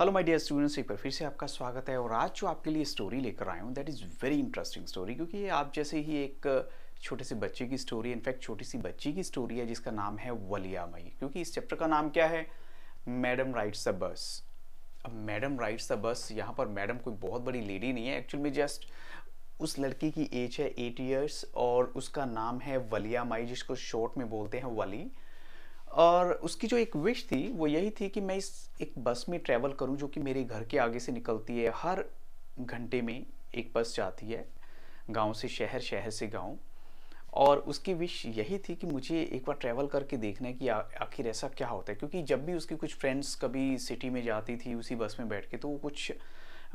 hello my dear students एक बार फिर से आपका स्वागत है और आज जो आपके लिए स्टोरी लेकर आया हूँ that is very interesting story क्योंकि ये आप जैसे ही एक छोटे से बच्चे की स्टोरी इनफैक्ट छोटी सी बच्ची की स्टोरी है जिसका नाम है वलिया मई क्योंकि इस चैप्टर का नाम क्या है मैडम राइट्स द बस अब मैडम राइट्स द बस यहाँ पर मैडम कोई बहुत बड़ी लेडी नहीं है एक्चुअल में जस्ट उस लड़की की एज है एट ईयर्स और उसका नाम है वलिया माई जिसको शॉर्ट में बोलते हैं वली और उसकी जो एक विश थी वो यही थी कि मैं इस एक बस में ट्रैवल करूं जो कि मेरे घर के आगे से निकलती है हर घंटे में एक बस जाती है गांव से शहर शहर से गांव और उसकी विश यही थी कि मुझे एक बार ट्रैवल करके देखना है कि आखिर ऐसा क्या होता है क्योंकि जब भी उसकी कुछ फ्रेंड्स कभी सिटी में जाती थी उसी बस में बैठ के तो वो कुछ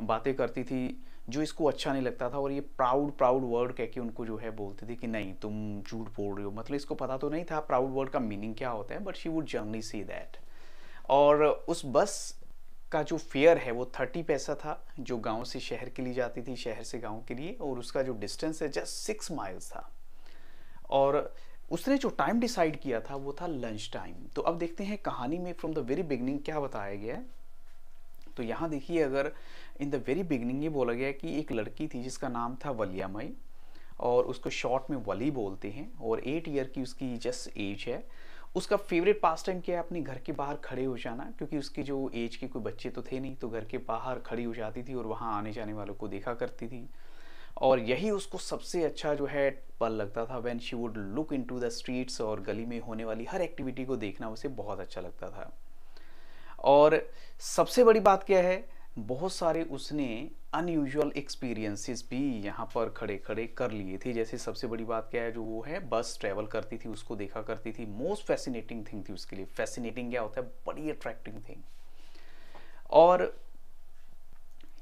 बातें करती थी जो इसको अच्छा नहीं लगता था और ये प्राउड प्राउड वर्ड कह के उनको जो है बोलते थे कि नहीं तुम झूठ बोल रहे हो मतलब इसको पता तो नहीं था प्राउड वर्ड का मीनिंग क्या होता है but she would generally see that और उस बस का जो फेयर है वो थर्टी पैसा था जो गांव से शहर के लिए जाती थी शहर से गांव के लिए और उसका जो डिस्टेंस है जस्ट सिक्स माइल्स था और उसने जो टाइम डिसाइड किया था वो था लंच टाइम तो अब देखते हैं कहानी में फ्रॉम द वेरी बिगनिंग क्या बताया गया है तो यहाँ देखिए अगर इन द वेरी बिगनिंग ये बोला गया कि एक लड़की थी जिसका नाम था वलिया मई और उसको शॉर्ट में वली बोलते हैं और एट ईयर की उसकी जस्ट एज है उसका फेवरेट पास टाइम क्या है अपने घर के बाहर खड़े हो जाना क्योंकि उसकी जो एज के कोई बच्चे तो थे नहीं तो घर के बाहर खड़ी हो जाती थी और वहाँ आने जाने वालों को देखा करती थी और यही उसको सबसे अच्छा जो है पल लगता था when she would look into the streets और गली में होने वाली हर एक्टिविटी को देखना उसे बहुत अच्छा लगता था और सबसे बड़ी बात क्या है बहुत सारे उसने अनयूजुअल एक्सपीरियंसेस भी यहाँ पर खड़े खड़े कर लिए थे जैसे सबसे बड़ी बात क्या है जो वो है बस ट्रैवल करती थी उसको देखा करती थी मोस्ट फैसिनेटिंग थिंग थी उसके लिए फैसिनेटिंग क्या होता है बड़ी अट्रैक्टिंग थिंग और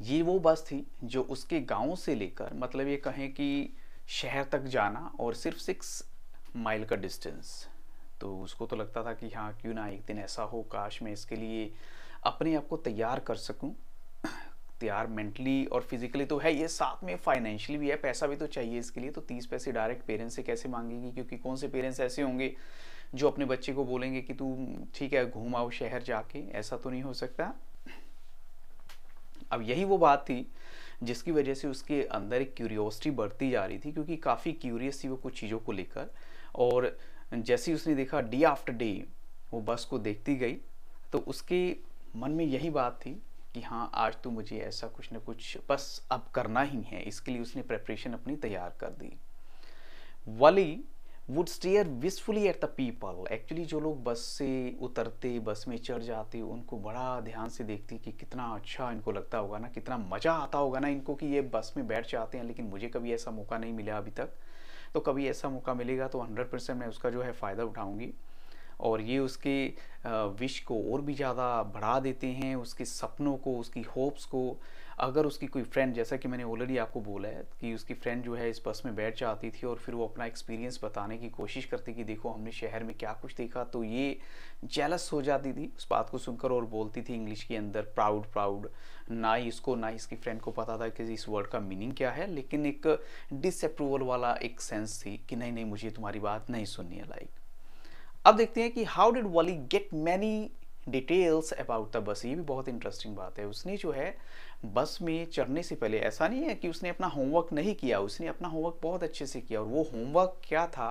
ये वो बस थी जो उसके गांव से लेकर मतलब ये कहें कि शहर तक जाना और सिर्फ सिक्स माइल का डिस्टेंस तो उसको तो लगता था कि हाँ क्यों ना एक दिन ऐसा हो काश मैं इसके लिए अपने आप को तैयार कर सकूं तैयार मेंटली और फिजिकली तो है ये साथ में फाइनेंशियली भी है पैसा भी तो चाहिए इसके लिए तो तीस पैसे डायरेक्ट पेरेंट्स से कैसे मांगेगी क्योंकि कौन से पेरेंट्स ऐसे होंगे जो अपने बच्चे को बोलेंगे कि तू ठीक है घूम आओ शहर जाके ऐसा तो नहीं हो सकता अब यही वो बात थी जिसकी वजह से उसके अंदर एक क्यूरियोसिटी बढ़ती जा रही थी क्योंकि काफ़ी क्यूरियस थी वो कुछ चीज़ों को लेकर और जैसे ही उसने देखा डे आफ्टर डे वो बस को देखती गई तो उसके मन में यही बात थी कि हाँ आज तो मुझे ऐसा कुछ ना कुछ बस अब करना ही है इसके लिए उसने प्रेपरेशन अपनी तैयार कर दी Valli would stare wistfully at the people actually जो लोग बस से उतरते बस में चढ़ जाते उनको बड़ा ध्यान से देखती कि कितना अच्छा इनको लगता होगा ना कितना मज़ा आता होगा ना इनको कि ये बस में बैठ जाते हैं लेकिन मुझे कभी ऐसा मौका नहीं मिला अभी तक तो कभी ऐसा मौका मिलेगा तो हंड्रेड परसेंट मैं उसका जो है फ़ायदा उठाऊंगी और ये उसके विश को और भी ज़्यादा बढ़ा देते हैं उसके सपनों को उसकी होप्स को अगर उसकी कोई फ्रेंड जैसा कि मैंने ऑलरेडी आपको बोला है कि उसकी फ्रेंड जो है इस बस में बैठ जाती थी और फिर वो अपना एक्सपीरियंस बताने की कोशिश करती कि देखो हमने शहर में क्या कुछ देखा तो ये जेलस हो जाती थी उस बात को सुनकर और बोलती थी इंग्लिश के अंदर प्राउड प्राउड ना ही इसको ना ही इसकी फ्रेंड को पता था कि इस वर्ड का मीनिंग क्या है लेकिन एक डिसअप्रूवल वाला एक सेंस थी कि नहीं नहीं मुझे तुम्हारी बात नहीं सुननी है लाइक अब देखते हैं कि how did Valli get many details about the bus ये भी बहुत इंटरेस्टिंग बात है उसने जो है बस में चढ़ने से पहले ऐसा नहीं है कि उसने अपना होमवर्क नहीं किया उसने अपना होमवर्क बहुत अच्छे से किया और वो होमवर्क क्या था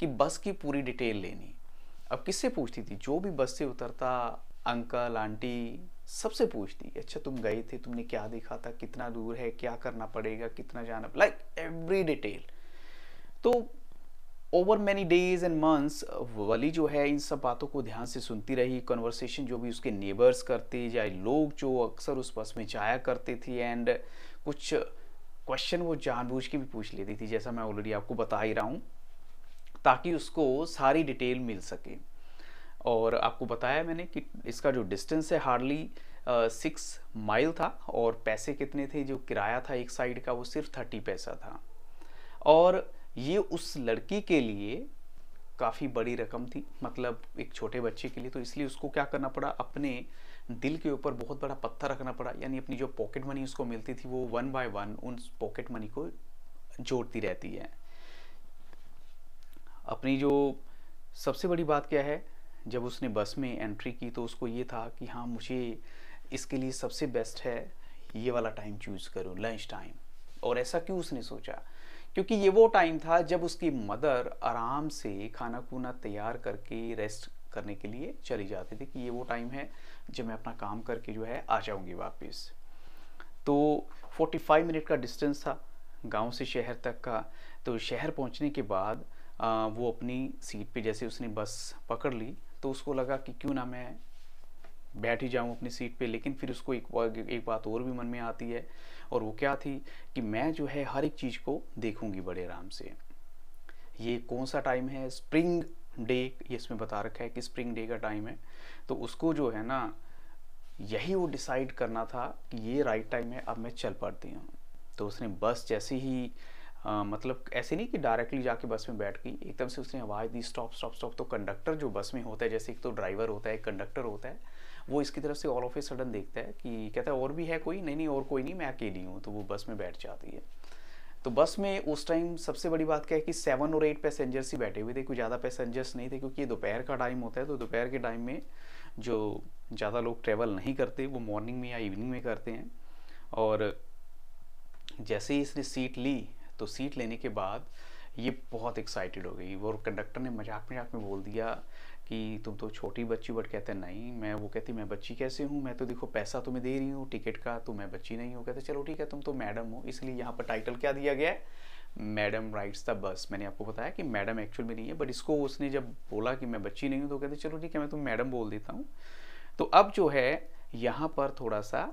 कि बस की पूरी डिटेल लेनी अब किससे पूछती थी जो भी बस से उतरता अंकल आंटी सबसे पूछती अच्छा तुम गए थे तुमने क्या देखा था कितना दूर है क्या करना पड़ेगा कितना जाना लाइक एवरी डिटेल तो over many days and months Valli जो है इन सब बातों को ध्यान से सुनती रही कन्वर्सेशन जो भी उसके नेबर्स करते या लोग जो अक्सर उस बस में जाया करते थे एंड कुछ क्वेश्चन वो जानबूझ के भी पूछ लेती थी जैसा मैं ऑलरेडी आपको बता ही रहा हूँ ताकि उसको सारी डिटेल मिल सके और आपको बताया मैंने कि इसका जो डिस्टेंस है हार्डली सिक्स माइल था और पैसे कितने थे जो किराया था एक साइड का वो सिर्फ थर्टी पैसा था और ये उस लड़की के लिए काफ़ी बड़ी रकम थी मतलब एक छोटे बच्चे के लिए तो इसलिए उसको क्या करना पड़ा अपने दिल के ऊपर बहुत बड़ा पत्थर रखना पड़ा यानी अपनी जो पॉकेट मनी उसको मिलती थी वो वन बाय वन उन पॉकेट मनी को जोड़ती रहती है अपनी जो सबसे बड़ी बात क्या है जब उसने बस में एंट्री की तो उसको ये था कि हाँ मुझे इसके लिए सबसे बेस्ट है ये वाला टाइम चूज़ करूँ लंच टाइम और ऐसा क्यों उसने सोचा क्योंकि ये वो टाइम था जब उसकी मदर आराम से खाना पुना तैयार करके रेस्ट करने के लिए चली जाती थी कि ये वो टाइम है जब मैं अपना काम करके जो है आ जाऊँगी वापस तो 45 मिनट का डिस्टेंस था गांव से शहर तक का तो शहर पहुंचने के बाद आ, वो अपनी सीट पे जैसे उसने बस पकड़ ली तो उसको लगा कि क्यों ना मैं बैठ ही जाऊँ अपनी सीट पे लेकिन फिर उसको एक एक बात और भी मन में आती है और वो क्या थी कि मैं जो है हर एक चीज़ को देखूंगी बड़े आराम से ये कौन सा टाइम है स्प्रिंग डे ये इसमें बता रखा है कि स्प्रिंग डे का टाइम है तो उसको जो है ना यही वो डिसाइड करना था कि ये राइट टाइम है अब मैं चल पड़ती हूँ तो उसने बस जैसे ही आ, मतलब ऐसे नहीं कि डायरेक्टली जाके बस में बैठ गई एकदम से उसने आवाज़ दी स्टॉप स्टॉप स्टॉप तो कंडक्टर जो बस में होता है जैसे एक तो ड्राइवर होता है कंडक्टर होता है वो इसकी तरफ से ऑल ऑफ ए सडन देखता है कि कहता है और भी है कोई नहीं नहीं और कोई नहीं मैं अकेली हूँ तो वो बस में बैठ जाती है तो बस में उस टाइम सबसे बड़ी बात क्या है कि सेवन और एट पैसेंजर्स ही बैठे हुए थे कोई ज़्यादा पैसेंजर्स नहीं थे क्योंकि ये दोपहर का टाइम होता है तो दोपहर के टाइम में जो ज़्यादा लोग ट्रैवल नहीं करते वो मॉर्निंग में या इवनिंग में करते हैं और जैसे ही इसने सीट ली तो सीट लेने के बाद ये बहुत एक्साइटेड हो गई और कंडक्टर ने मजाक मजाक में बोल दिया कि तुम तो छोटी बच्ची बट कहते नहीं मैं वो कहती मैं बच्ची कैसे हूँ मैं तो देखो पैसा तुम्हें दे रही हूँ टिकट का तो मैं बच्ची नहीं हूँ कहते चलो ठीक है तुम तो मैडम हो इसलिए यहाँ पर टाइटल क्या दिया गया है मैडम राइट्स द बस मैंने आपको बताया कि मैडम एक्चुअल में नहीं है बट इसको उसने जब बोला कि मैं बच्ची नहीं हूँ तो कहते चलो ठीक है मैं तुम मैडम बोल देता हूँ तो अब जो है यहाँ पर थोड़ा सा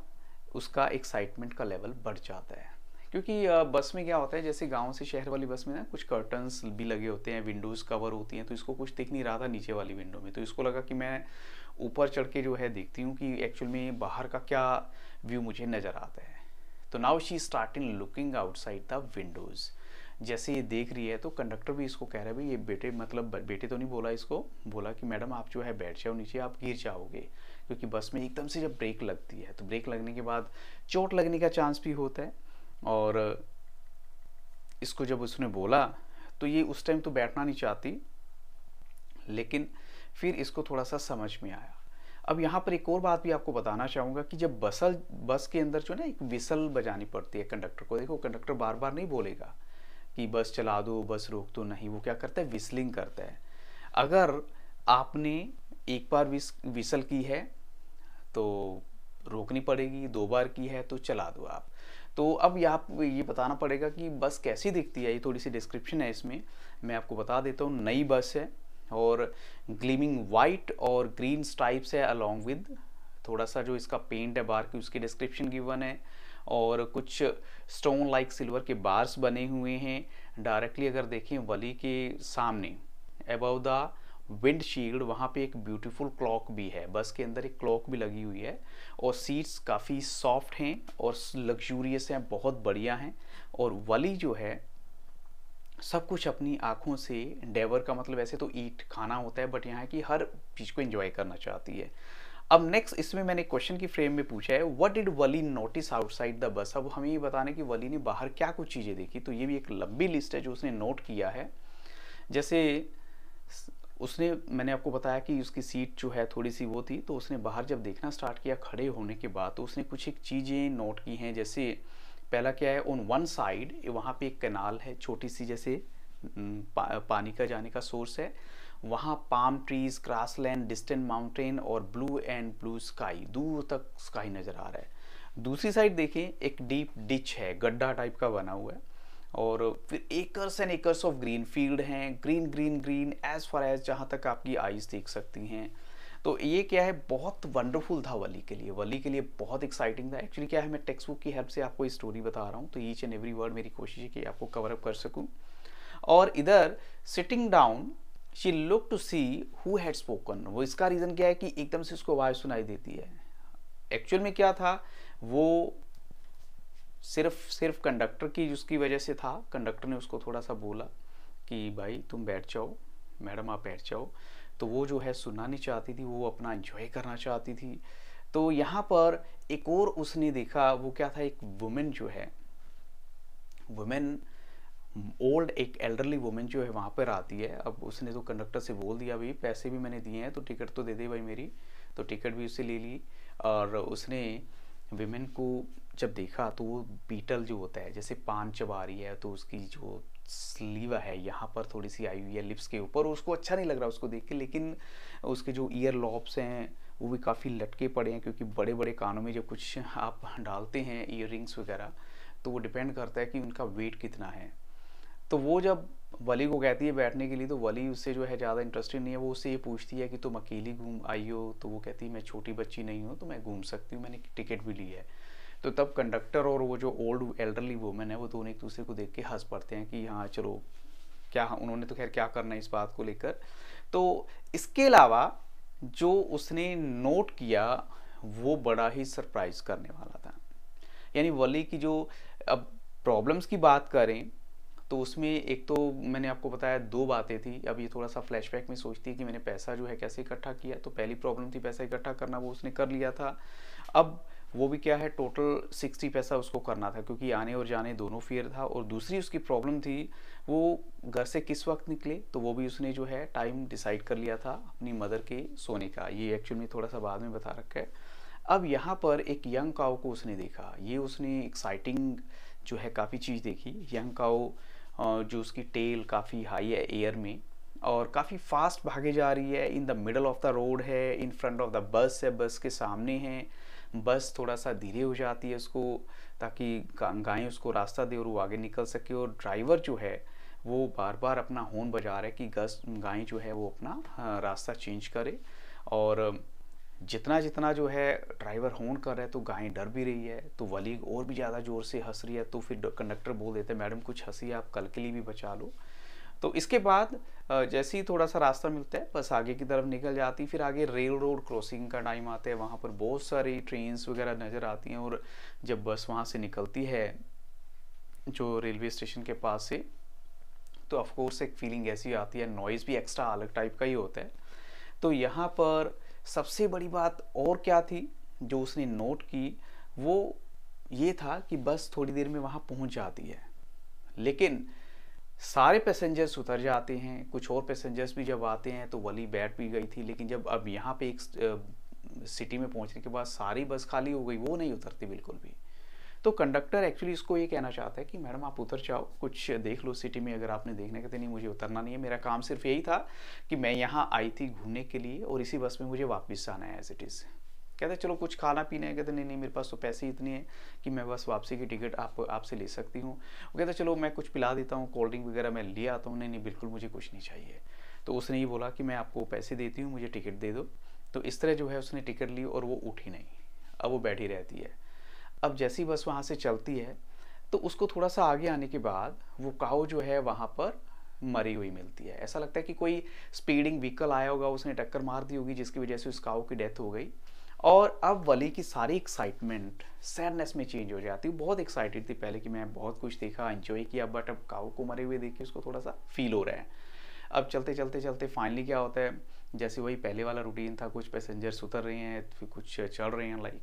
उसका एक्साइटमेंट का लेवल बढ़ जाता है क्योंकि बस में क्या होता है जैसे गांव से शहर वाली बस में ना कुछ कर्टन्स भी लगे होते हैं विंडोज़ कवर होती हैं तो इसको कुछ दिख नहीं रहा था नीचे वाली विंडो में तो इसको लगा कि मैं ऊपर चढ़ के जो है देखती हूँ कि एक्चुअल में बाहर का क्या व्यू मुझे नज़र आता है तो now she starting looking outside the windows जैसे ये देख रही है तो कंडक्टर भी इसको कह रहा है भाई ये बेटे मतलब बेटे तो नहीं बोला इसको बोला कि मैडम आप जो है बैठ जाओ नीचे आप गिर जाओगे क्योंकि बस में एकदम से जब ब्रेक लगती है तो ब्रेक लगने के बाद चोट लगने का चांस भी होता है और इसको जब उसने बोला तो ये उस टाइम तो बैठना नहीं चाहती लेकिन फिर इसको थोड़ा सा समझ में आया अब यहाँ पर एक और बात भी आपको बताना चाहूँगा कि जब बसल बस के अंदर जो ना एक विसल बजानी पड़ती है कंडक्टर को देखो कंडक्टर बार बार नहीं बोलेगा कि बस चला दो बस रोक दो नहीं वो क्या करता है विसलिंग करता है अगर आपने एक बार विस विसल की है तो रोकनी पड़ेगी दो बार की है तो चला दो आप तो अब यहाँ ये बताना पड़ेगा कि बस कैसी दिखती है ये थोड़ी सी डिस्क्रिप्शन है इसमें मैं आपको बता देता हूँ नई बस है और ग्लीमिंग वाइट और ग्रीन स्ट्राइप्स है अलॉन्ग विद थोड़ा सा जो इसका पेंट है बार की उसकी डिस्क्रिप्शन गिवन है और कुछ स्टोन लाइक सिल्वर के बार्स बने हुए हैं डायरेक्टली अगर देखें वली के सामने अबव द विंडशील्ड वहाँ पे एक ब्यूटीफुल क्लॉक भी है बस के अंदर एक क्लॉक भी लगी हुई है और सीट्स काफ़ी सॉफ्ट हैं और लग्जूरियस हैं बहुत बढ़िया हैं और वली जो है सब कुछ अपनी आँखों से डेवर का मतलब ऐसे तो ईट खाना होता है बट यहाँ की हर चीज़ को इन्जॉय करना चाहती है अब नेक्स्ट इसमें मैंने क्वेश्चन की फ्रेम में पूछा है what did Valli notice outside the bus अब हमें ये बताने कि वली ने बाहर क्या कुछ चीज़ें देखी तो ये भी एक लंबी लिस्ट है जो उसने नोट किया है जैसे उसने मैंने आपको बताया कि उसकी सीट जो है थोड़ी सी वो थी तो उसने बाहर जब देखना स्टार्ट किया खड़े होने के बाद तो उसने कुछ एक चीज़ें नोट की हैं जैसे पहला क्या है ऑन वन साइड वहाँ पे एक कैनाल है छोटी सी जैसे पा, पानी का जाने का सोर्स है वहाँ palm trees grassland distant mountain और ब्लू एंड ब्लू स्काई दूर तक स्काई नज़र आ रहा है दूसरी साइड देखें एक डीप डिच है गड्ढा टाइप का बना हुआ है और फिर acres and acres of green field हैं green green green as far as जहाँ तक आपकी आइज़ देख सकती हैं तो ये क्या है बहुत वंडरफुल था वली के लिए वली के लिए बहुत एक्साइटिंग था एक्चुअली क्या है मैं टेक्स्ट बुक की हेल्प से आपको स्टोरी बता रहा हूँ तो ईच एंड एवरी वर्ड मेरी कोशिश है कि आपको कवर अप कर सकूँ और इधर sitting down she look to see who had spoken वो इसका रीज़न क्या है कि एकदम से उसको आवाज़ सुनाई देती है एक्चुअल में क्या था वो सिर्फ सिर्फ कंडक्टर की उसकी वजह से था कंडक्टर ने उसको थोड़ा सा बोला कि भाई तुम बैठ जाओ मैडम आप बैठ जाओ तो वो जो है सुनना नहीं चाहती थी वो अपना एंजॉय करना चाहती थी तो यहाँ पर एक और उसने देखा वो क्या था एक वुमेन जो है वुमेन ओल्ड एक एल्डरली वुमेन जो है वहाँ पर आती है अब उसने तो कंडक्टर से बोल दिया भाई पैसे भी मैंने दिए हैं तो टिकट तो दे दे भाई मेरी तो टिकट भी उससे ले ली और उसने वुमेन को जब देखा तो वो बीटल जो होता है जैसे पान चबा रही है तो उसकी जो स्लीवा है यहाँ पर थोड़ी सी आई हुई है लिप्स के ऊपर उसको अच्छा नहीं लग रहा उसको देख के लेकिन उसके जो ईयर लॉब्स हैं वो भी काफ़ी लटके पड़े हैं क्योंकि बड़े बड़े कानों में जब कुछ आप डालते हैं ईयर वगैरह तो वो डिपेंड करता है कि उनका वेट कितना है तो वो जब वली को कहती है बैठने के लिए तो वली उससे जो है ज़्यादा इंटरेस्टेड नहीं है वो उससे ये पूछती है कि तुम अकेली घूम आई हो तो वो कहती है मैं छोटी बच्ची नहीं हूँ तो मैं घूम सकती हूँ मैंने टिकट भी ली है तो तब कंडक्टर और वो जो ओल्ड एल्डरली वुमेन है वो दोनों एक दूसरे को देख के हंस पड़ते हैं कि हाँ चलो क्या हाँ, उन्होंने तो खैर क्या करना है इस बात को लेकर तो इसके अलावा जो उसने नोट किया वो बड़ा ही सरप्राइज करने वाला था यानी वली की जो अब प्रॉब्लम्स की बात करें तो उसमें एक तो मैंने आपको बताया दो बातें थी अब ये थोड़ा सा फ्लैशबैक में सोचती है कि मैंने पैसा जो है कैसे इकट्ठा किया तो पहली प्रॉब्लम थी पैसा इकट्ठा करना वो उसने कर लिया था अब वो भी क्या है टोटल सिक्सटी पैसा उसको करना था क्योंकि आने और जाने दोनों फेयर था और दूसरी उसकी प्रॉब्लम थी वो घर से किस वक्त निकले तो वो भी उसने जो है टाइम डिसाइड कर लिया था अपनी मदर के सोने का ये एक्चुअल में थोड़ा सा बाद में बता रखा है अब यहाँ पर एक यंग काओ को उसने देखा ये उसने एक्साइटिंग जो है काफ़ी चीज़ देखी यंग काओ जो उसकी टेल काफ़ी हाई है एयर में और काफ़ी फास्ट भागे जा रही है in the middle of the road है in front of the bus है बस के सामने है बस थोड़ा सा धीरे हो जाती है उसको ताकि गायें उसको रास्ता दे और वो आगे निकल सके और ड्राइवर जो है वो बार बार अपना होन बजा रहा है कि गस गाय जो है वो अपना हाँ, रास्ता चेंज करे और जितना जितना जो है ड्राइवर होन कर रहा है तो गाय डर भी रही है तो वली और भी ज़्यादा ज़ोर से हंस रही है तो फिर कंडक्टर बोल देते हैं मैडम कुछ हंसी आप कल के लिए भी बचा लो तो इसके बाद जैसे ही थोड़ा सा रास्ता मिलता है बस आगे की तरफ निकल जाती फिर आगे रेल रोड क्रॉसिंग का टाइम आता है वहाँ पर बहुत सारी ट्रेन्स वगैरह नज़र आती हैं और जब बस वहाँ से निकलती है जो रेलवे स्टेशन के पास से तो ऑफकोर्स एक फीलिंग ऐसी आती है नॉइज़ भी एक्स्ट्रा अलग टाइप का ही होता है तो यहाँ पर सबसे बड़ी बात और क्या थी जो उसने नोट की वो ये था कि बस थोड़ी देर में वहाँ पहुँच जाती है लेकिन सारे पैसेंजर्स उतर जाते हैं कुछ और पैसेंजर्स भी जब आते हैं तो वली बैठ भी गई थी लेकिन जब अब यहाँ पे एक सिटी में पहुँचने के बाद सारी बस खाली हो गई वो नहीं उतरती बिल्कुल भी तो कंडक्टर एक्चुअली इसको ये कहना चाहता है कि मैडम आप उतर जाओ कुछ देख लो सिटी में अगर आपने देखने का तो नहीं मुझे उतरना नहीं है मेरा काम सिर्फ यही था कि मैं यहाँ आई थी घूमने के लिए और इसी बस में मुझे वापस आना है एज इट इज़ कहते चलो कुछ खाना पीना है कहते नहीं नहीं मेरे पास तो पैसे इतने हैं कि मैं बस वापसी की टिकट आप आपसे ले सकती हूँ वो कहते चलो मैं कुछ पिला देता हूँ कोल्ड ड्रिंक वगैरह मैं ले आता हूँ नहीं नहीं बिल्कुल मुझे कुछ नहीं चाहिए तो उसने ये बोला कि मैं आपको पैसे देती हूँ मुझे टिकट दे दो तो इस तरह जो है उसने टिकट ली और वो उठी नहीं अब वो बैठी रहती है अब जैसी बस वहाँ से चलती है तो उसको थोड़ा सा आगे आने के बाद वो काओ जो है वहाँ पर मरी हुई मिलती है ऐसा लगता है कि कोई स्पीडिंग व्हीकल आया होगा उसने टक्कर मार दी होगी जिसकी वजह से उस काओ की डेथ हो गई और अब वली की सारी एक्साइटमेंट सैडनेस में चेंज हो जाती है बहुत एक्साइटेड थी पहले कि मैं बहुत कुछ देखा इन्जॉय किया बट अब काऊ को मरे हुए देख के उसको थोड़ा सा फील हो रहा है अब चलते चलते चलते फाइनली क्या होता है जैसे वही पहले वाला रूटीन था कुछ पैसेंजर्स उतर रहे हैं फिर कुछ चढ़ रहे हैं लाइक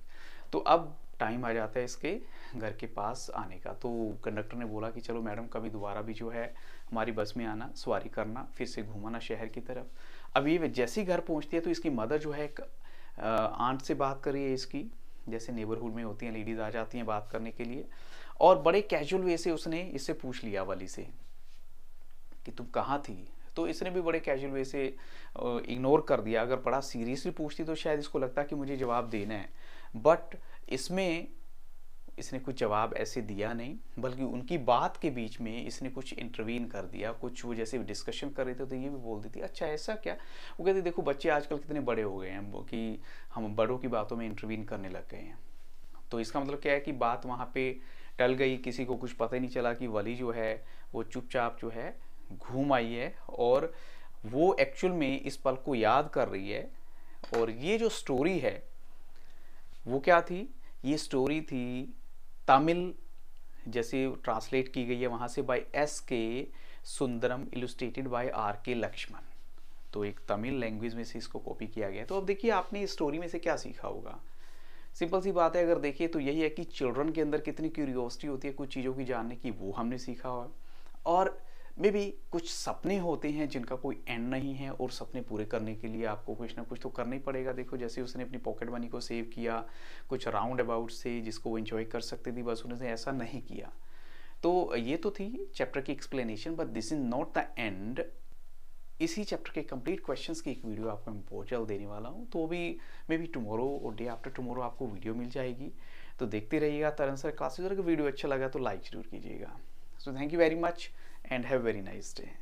तो अब टाइम आ जाता है इसके घर के पास आने का तो कंडक्टर ने बोला कि चलो मैडम कभी दोबारा भी जो है हमारी बस में आना सवारी करना फिर से घूमाना शहर की तरफ अब ये जैसे ही घर पहुंचती है तो इसकी मदर जो है एक आंट से बात करिए इसकी जैसे नेबरहुड में होती हैं लेडीज़ आ जाती हैं बात करने के लिए और बड़े कैजुअल वे से उसने इससे पूछ लिया वाली से कि तुम कहाँ थी तो इसने भी बड़े कैजुअल वे से इग्नोर कर दिया अगर बड़ा सीरियसली पूछती तो शायद इसको लगता कि मुझे जवाब देना है बट इसमें इसने कुछ जवाब ऐसे दिया नहीं बल्कि उनकी बात के बीच में इसने कुछ इंटरवीन कर दिया कुछ वो जैसे डिस्कशन कर रहे थे तो ये भी बोल देती अच्छा ऐसा क्या वो कहते देखो बच्चे आजकल कितने बड़े हो गए हैं कि हम बड़ों की बातों में इंटरवीन करने लग गए हैं तो इसका मतलब क्या है कि बात वहाँ पर टल गई किसी को कुछ पता ही नहीं चला कि वली जो है वो चुपचाप जो है घूम आई है और वो एक्चुअल में इस पल को याद कर रही है और ये जो स्टोरी है वो क्या थी ये स्टोरी थी तमिल जैसे ट्रांसलेट की गई है वहाँ से बाय एस के सुंदरम इलुस्ट्रेटेड बाय आर के लक्ष्मण तो एक तमिल लैंग्वेज में से इसको कॉपी किया गया तो अब देखिए आपने इस स्टोरी में से क्या सीखा होगा सिंपल सी बात है अगर देखिए तो यही है कि चिल्ड्रन के अंदर कितनी क्यूरियोसिटी होती है कुछ चीज़ों की जानने की वो हमने सीखा हुआ और मे बी कुछ सपने होते हैं जिनका कोई एंड नहीं है और सपने पूरे करने के लिए आपको कुछ ना कुछ तो करना ही पड़ेगा देखो जैसे उसने अपनी पॉकेट मनी को सेव किया कुछ राउंड अबाउट से जिसको वो इन्जॉय कर सकती थी बस उन्होंने ऐसा नहीं किया तो ये तो थी चैप्टर की explanation but this is not the end इसी चैप्टर के कंप्लीट क्वेश्चंस की एक वीडियो आपको मैं बहुत जल्द देने वाला हूँ तो भी मे बी टुमारो और डे आफ्टर टुमारो आपको वीडियो मिल जाएगी तो देखते रहिएगा तरन सर क्लासेज अगर वीडियो अच्छा लगा तो लाइक जरूर कीजिएगा so thank you very much and have a very nice day